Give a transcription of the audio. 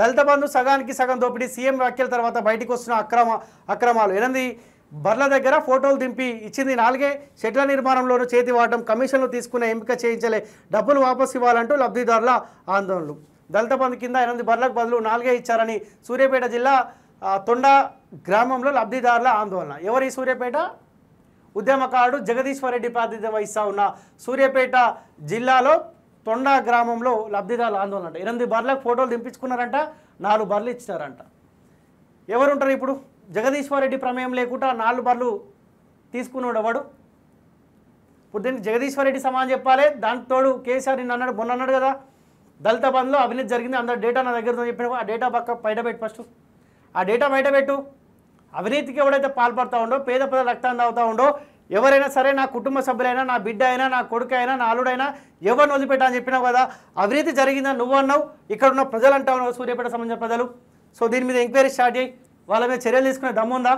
దళిత బంధు సగానికి సగం దోపిడీ సీఎం వ్యాఖ్యల తర్వాత బయటకు వస్తున్న అక్రమ అక్రమాలు ఎనిమిది బర్ల దగ్గర ఫోటోలు దింపి ఇచ్చింది నాలుగే షెట్ల నిర్మాణంలోనూ చేతి వాడటం కమిషన్లు తీసుకునే ఎంపిక చేయించలే డబ్బులు వాపసు ఇవ్వాలంటూ లబ్ధిదారుల ఆందోళనలు దళిత బంధు కింద ఎనిమిది బర్లకు బదులు నాలుగే ఇచ్చారని సూర్యాపేట జిల్లా తొండ గ్రామంలో లబ్ధిదారుల ఆందోళన ఎవరి సూర్యాపేట ఉద్యమకారుడు రెడ్డి ప్రాతినిధ్యం వహిస్తూ ఉన్న సూర్యాపేట జిల్లాలో తొండా గ్రామంలో లబ్ధిదారుల ఆందోళన ఎనిమిది బర్లకు ఫోటోలు దింపించుకున్నారంట నాలుగు బర్లు ఇచ్చినారంట ఎవరుంటారు ఇప్పుడు జగదీశ్వరరెడ్డి ప్రమేయం లేకుండా నాలుగు బర్లు తీసుకున్నాడు ఎవడు ఇప్పుడు దీనికి జగదీశ్వరరెడ్డి సమానం చెప్పాలి దానికి తోడు కేసీఆర్ నిన్న అన్నాడు మొన్న అన్నాడు కదా దళిత బంధులో అవినీతి జరిగింది అందరు డేటా నా దగ్గర చెప్పిన ఆ డేటా పక్క బయట ఫస్ట్ ఆ డేటా బయట పెట్టు అవినీతికి ఎవడైతే పాల్పడతా ఉండో పేద పేద రక్తాన్ని తాగుతూ ఉండో ఎవరైనా సరే నా కుటుంబ సభ్యులైనా నా బిడ్డ అయినా నా కొడుకు అయినా నా అల్లుడైనా ఎవరిని వదిలిపెట్టా అని చెప్పినావు కదా అవినీతి జరిగిందని నువ్వు అన్నావు ఇక్కడ ఉన్న ప్రజలు అంటావు సూర్యపేట సంబంధించిన ప్రజలు సో దీని మీద ఎంక్వైరీ స్టార్ట్ చేయి వాళ్ళ మీద చర్యలు తీసుకునే దమ్ముందా